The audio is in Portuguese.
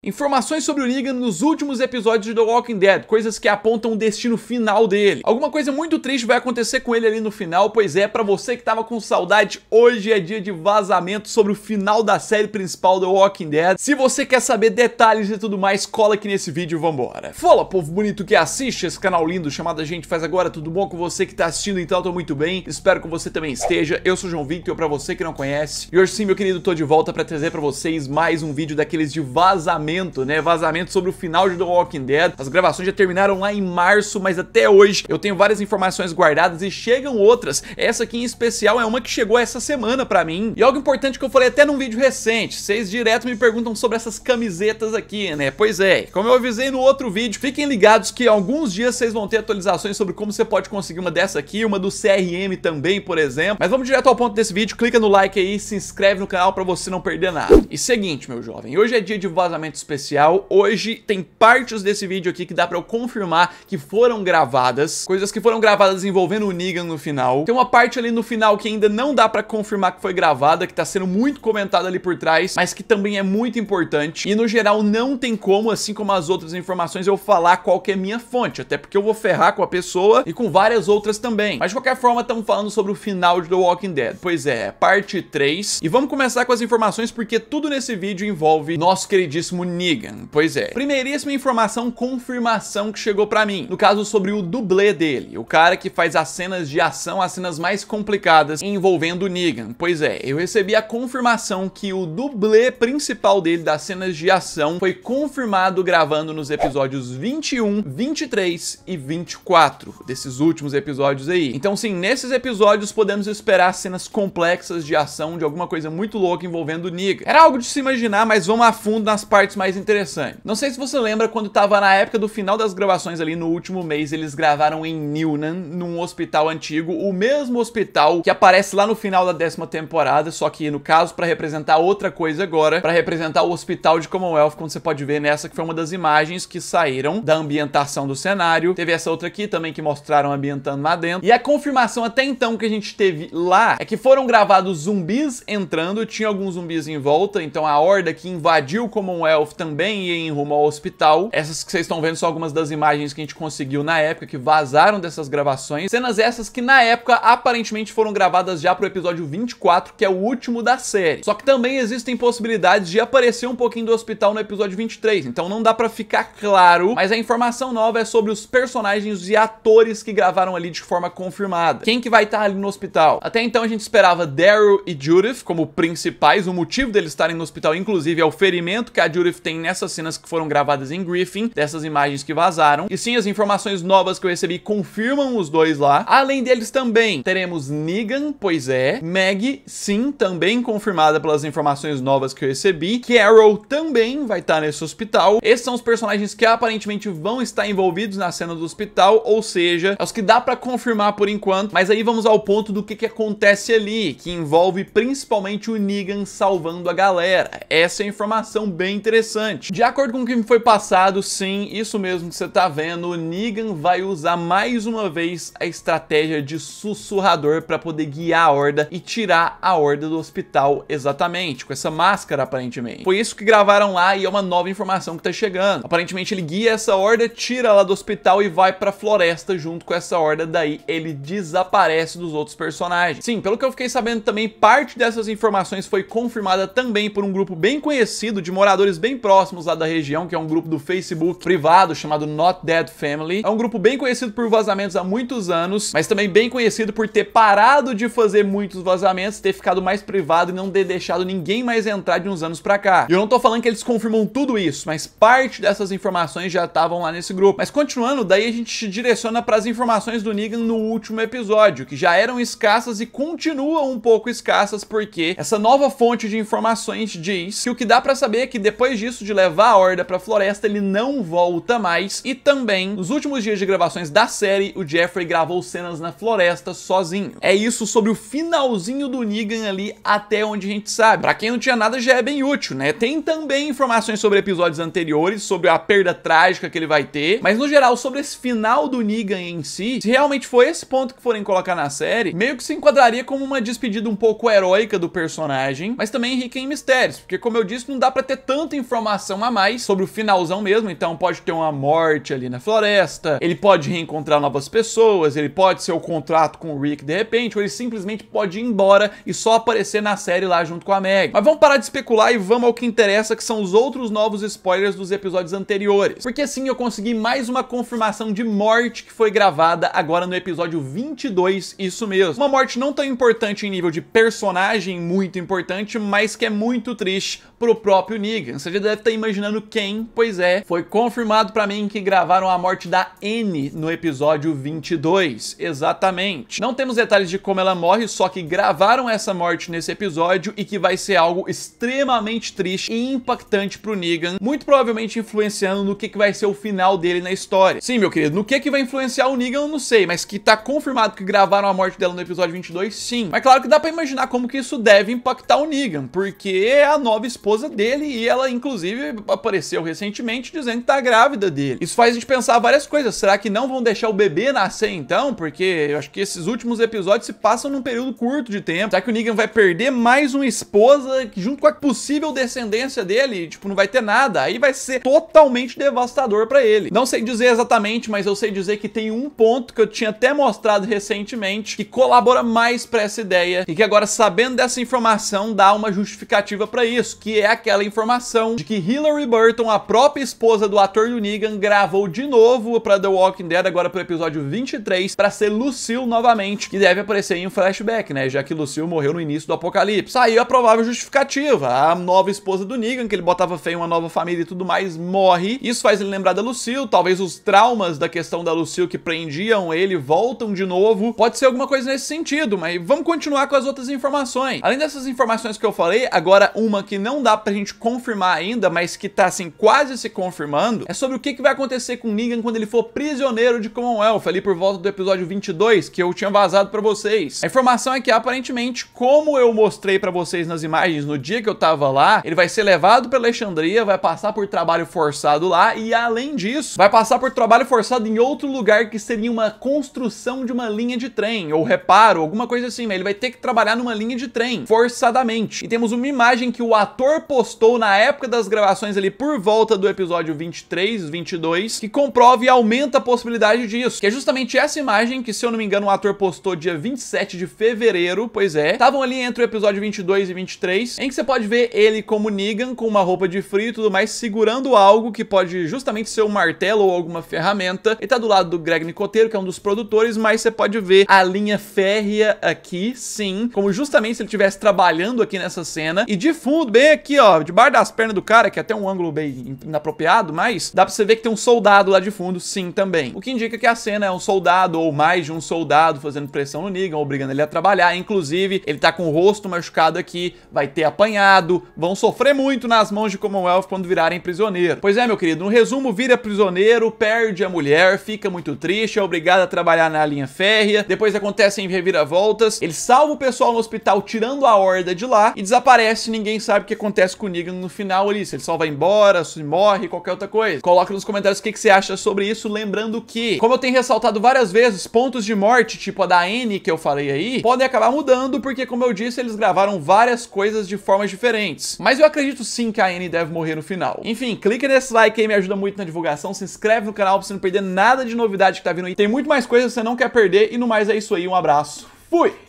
Informações sobre o Negan nos últimos episódios de The Walking Dead, coisas que apontam o destino final dele. Alguma coisa muito triste vai acontecer com ele ali no final, pois é, para você que tava com saudade, hoje é dia de vazamento sobre o final da série principal The Walking Dead. Se você quer saber detalhes e tudo mais, cola aqui nesse vídeo e vambora. Fala, povo bonito que assiste esse canal lindo chamado A Gente Faz Agora, tudo bom com você que tá assistindo? Então eu tô muito bem, espero que você também esteja. Eu sou o João Victor, para você que não conhece. E hoje sim, meu querido, tô de volta para trazer para vocês mais um vídeo daqueles de vazamento vazamento, né? Vazamento sobre o final de The Walking Dead. As gravações já terminaram lá em março, mas até hoje eu tenho várias informações guardadas e chegam outras. Essa aqui em especial é uma que chegou essa semana pra mim. E algo importante que eu falei até num vídeo recente, vocês direto me perguntam sobre essas camisetas aqui, né? Pois é, como eu avisei no outro vídeo, fiquem ligados que alguns dias vocês vão ter atualizações sobre como você pode conseguir uma dessa aqui, uma do CRM também, por exemplo. Mas vamos direto ao ponto desse vídeo, clica no like aí, se inscreve no canal pra você não perder nada. E seguinte, meu jovem, hoje é dia de vazamento especial. Hoje tem partes desse vídeo aqui que dá pra eu confirmar que foram gravadas, coisas que foram gravadas envolvendo o Negan no final. Tem uma parte ali no final que ainda não dá pra confirmar que foi gravada, que tá sendo muito comentada ali por trás, mas que também é muito importante. E no geral não tem como, assim como as outras informações, eu falar qual que é minha fonte, até porque eu vou ferrar com a pessoa e com várias outras também. Mas de qualquer forma, estamos falando sobre o final de The Walking Dead. Pois é, parte 3. E vamos começar com as informações porque tudo nesse vídeo envolve nosso queridíssimo Negan. Pois é. Primeiríssima informação, confirmação que chegou pra mim. No caso, sobre o dublê dele. O cara que faz as cenas de ação, as cenas mais complicadas envolvendo o Negan. Pois é, eu recebi a confirmação que o dublê principal dele das cenas de ação foi confirmado gravando nos episódios 21, 23 e 24 desses últimos episódios aí. Então sim, nesses episódios podemos esperar cenas complexas de ação de alguma coisa muito louca envolvendo o Negan. Era algo de se imaginar, mas vamos a fundo nas partes mais interessante. Não sei se você lembra quando tava na época do final das gravações ali no último mês, eles gravaram em Newnan, num hospital antigo, o mesmo hospital que aparece lá no final da décima temporada, só que no caso para representar outra coisa agora, para representar o hospital de Commonwealth, como você pode ver nessa que foi uma das imagens que saíram da ambientação do cenário. Teve essa outra aqui também que mostraram ambientando lá dentro. E a confirmação até então que a gente teve lá é que foram gravados zumbis entrando, tinha alguns zumbis em volta, então a horda que invadiu Commonwealth Ralph também ia em rumo ao hospital. Essas que vocês estão vendo são algumas das imagens que a gente conseguiu na época, que vazaram dessas gravações. Cenas essas que na época aparentemente foram gravadas já pro episódio 24, que é o último da série. Só que também existem possibilidades de aparecer um pouquinho do hospital no episódio 23, então não dá para ficar claro, mas a informação nova é sobre os personagens e atores que gravaram ali de forma confirmada. Quem que vai estar tá ali no hospital? Até então a gente esperava Daryl e Judith como principais, o motivo deles estarem no hospital inclusive é o ferimento que a Judith tem nessas cenas que foram gravadas em Griffin, dessas imagens que vazaram. E sim, as informações novas que eu recebi confirmam os dois lá. Além deles também, teremos Negan, pois é, Maggie, sim, também confirmada pelas informações novas que eu recebi. Carol também vai estar nesse hospital. Esses são os personagens que aparentemente vão estar envolvidos na cena do hospital, ou seja, é os que dá para confirmar por enquanto, mas aí vamos ao ponto do que, que acontece ali, que envolve principalmente o Negan salvando a galera. Essa é a informação bem interessante interessante. De acordo com o que me foi passado, sim, isso mesmo que você tá vendo, o Negan vai usar mais uma vez a estratégia de sussurrador para poder guiar a horda e tirar a horda do hospital exatamente, com essa máscara aparentemente. Foi isso que gravaram lá e é uma nova informação que tá chegando. Aparentemente ele guia essa horda, tira ela do hospital e vai pra floresta junto com essa horda, daí ele desaparece dos outros personagens. Sim, pelo que eu fiquei sabendo também, parte dessas informações foi confirmada também por um grupo bem conhecido de moradores bem próximos lá da região, que é um grupo do Facebook privado chamado Not Dead Family. É um grupo bem conhecido por vazamentos há muitos anos, mas também bem conhecido por ter parado de fazer muitos vazamentos, ter ficado mais privado e não ter deixado ninguém mais entrar de uns anos pra cá. E eu não tô falando que eles confirmam tudo isso, mas parte dessas informações já estavam lá nesse grupo. Mas continuando, daí a gente se direciona para as informações do Negan no último episódio, que já eram escassas e continuam um pouco escassas porque essa nova fonte de informações diz que o que dá para saber é que depois disso, de levar a Horda pra floresta, ele não volta mais. E também, nos últimos dias de gravações da série, o Jeffrey gravou cenas na floresta sozinho. É isso sobre o finalzinho do Negan ali, até onde a gente sabe. Pra quem não tinha nada, já é bem útil, né? Tem também informações sobre episódios anteriores, sobre a perda trágica que ele vai ter, mas no geral, sobre esse final do Negan em si, se realmente for esse ponto que forem colocar na série, meio que se enquadraria como uma despedida um pouco heróica do personagem, mas também rica em mistérios, porque como eu disse, não dá pra ter tanta informação informação a mais sobre o finalzão mesmo, então pode ter uma morte ali na floresta, ele pode reencontrar novas pessoas, ele pode ser o contrato com o Rick de repente, ou ele simplesmente pode ir embora e só aparecer na série lá junto com a Meg. Mas vamos parar de especular e vamos ao que interessa, que são os outros novos spoilers dos episódios anteriores. Porque sim, eu consegui mais uma confirmação de morte que foi gravada agora no episódio 22, isso mesmo. Uma morte não tão importante em nível de personagem, muito importante, mas que é muito triste pro próprio Negan. Você deve estar tá imaginando quem, pois é, foi confirmado para mim que gravaram a morte da N no episódio 22, exatamente. Não temos detalhes de como ela morre, só que gravaram essa morte nesse episódio e que vai ser algo extremamente triste e impactante pro Negan, muito provavelmente influenciando no que, que vai ser o final dele na história. Sim, meu querido, no que, que vai influenciar o Negan eu não sei, mas que tá confirmado que gravaram a morte dela no episódio 22, sim. Mas claro que dá para imaginar como que isso deve impactar o Negan, porque é a nova esposa dele e ela, inclusive, inclusive apareceu recentemente dizendo que tá grávida dele. Isso faz a gente pensar várias coisas. Será que não vão deixar o bebê nascer então? Porque eu acho que esses últimos episódios se passam num período curto de tempo. Será que o Negan vai perder mais uma esposa junto com a possível descendência dele? Tipo, não vai ter nada. Aí vai ser totalmente devastador para ele. Não sei dizer exatamente, mas eu sei dizer que tem um ponto que eu tinha até mostrado recentemente que colabora mais para essa ideia e que agora sabendo dessa informação dá uma justificativa para isso, que é aquela informação de que Hillary Burton, a própria esposa do ator do Negan, gravou de novo para The Walking Dead, agora pro episódio 23, para ser Lucille novamente, que deve aparecer em um flashback, né? Já que Lucille morreu no início do apocalipse. Saiu a provável justificativa. A nova esposa do Negan, que ele botava fé em uma nova família e tudo mais, morre. Isso faz ele lembrar da Lucille, talvez os traumas da questão da Lucille que prendiam ele voltam de novo. Pode ser alguma coisa nesse sentido, mas vamos continuar com as outras informações. Além dessas informações que eu falei, agora uma que não dá pra gente confirmar ainda, ainda, mas que tá assim quase se confirmando, é sobre o que, que vai acontecer com Negan quando ele for prisioneiro de Commonwealth, ali por volta do episódio 22, que eu tinha vazado para vocês. A informação é que aparentemente, como eu mostrei para vocês nas imagens no dia que eu tava lá, ele vai ser levado para Alexandria, vai passar por trabalho forçado lá e além disso, vai passar por trabalho forçado em outro lugar que seria uma construção de uma linha de trem ou reparo, alguma coisa assim, mas né? ele vai ter que trabalhar numa linha de trem forçadamente. E temos uma imagem que o ator postou na época da das gravações ali por volta do episódio 23, 22, que comprova e aumenta a possibilidade disso, que é justamente essa imagem que, se eu não me engano, o ator postou dia 27 de fevereiro, pois é, estavam ali entre o episódio 22 e 23, em que você pode ver ele como Negan, com uma roupa de frio e tudo mais, segurando algo que pode justamente ser um martelo ou alguma ferramenta. Ele tá do lado do Greg Nicoteiro, que é um dos produtores, mas você pode ver a linha férrea aqui, sim, como justamente se ele estivesse trabalhando aqui nessa cena, e de fundo, bem aqui, ó, debaixo das pernas do cara, que é até um ângulo bem inapropriado, mas dá pra você ver que tem um soldado lá de fundo, sim, também. O que indica que a cena é um soldado ou mais de um soldado fazendo pressão no Negan, obrigando ele a trabalhar. Inclusive, ele tá com o rosto machucado aqui, vai ter apanhado, vão sofrer muito nas mãos de Commonwealth quando virarem prisioneiro. Pois é, meu querido, no resumo, vira prisioneiro, perde a mulher, fica muito triste, é obrigado a trabalhar na linha férrea, depois acontecem reviravoltas, ele salva o pessoal no hospital tirando a horda de lá e desaparece, ninguém sabe o que acontece com o Negan no final, ali, se ele só vai embora, se morre, qualquer outra coisa. Coloca nos comentários o que, que você acha sobre isso, lembrando que, como eu tenho ressaltado várias vezes, pontos de morte, tipo a da N que eu falei aí, podem acabar mudando, porque como eu disse, eles gravaram várias coisas de formas diferentes. Mas eu acredito sim que a N deve morrer no final. Enfim, clique nesse like aí, me ajuda muito na divulgação, se inscreve no canal pra você não perder nada de novidade que tá vindo aí. Tem muito mais coisas que você não quer perder, e no mais é isso aí, um abraço, fui!